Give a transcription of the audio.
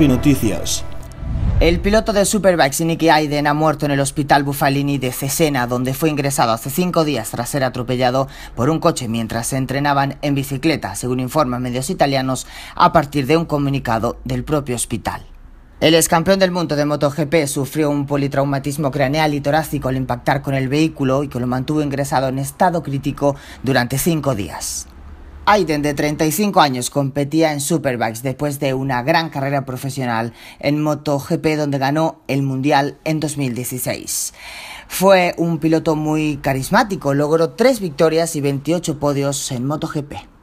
Noticias. El piloto de Superbikes Nicky Aiden ha muerto en el hospital Bufalini de Cesena, donde fue ingresado hace cinco días tras ser atropellado por un coche mientras se entrenaban en bicicleta, según informan medios italianos, a partir de un comunicado del propio hospital. El ex del mundo de MotoGP sufrió un politraumatismo craneal y torácico al impactar con el vehículo y que lo mantuvo ingresado en estado crítico durante cinco días. Aiden, de 35 años, competía en Superbikes después de una gran carrera profesional en MotoGP donde ganó el Mundial en 2016. Fue un piloto muy carismático, logró tres victorias y 28 podios en MotoGP.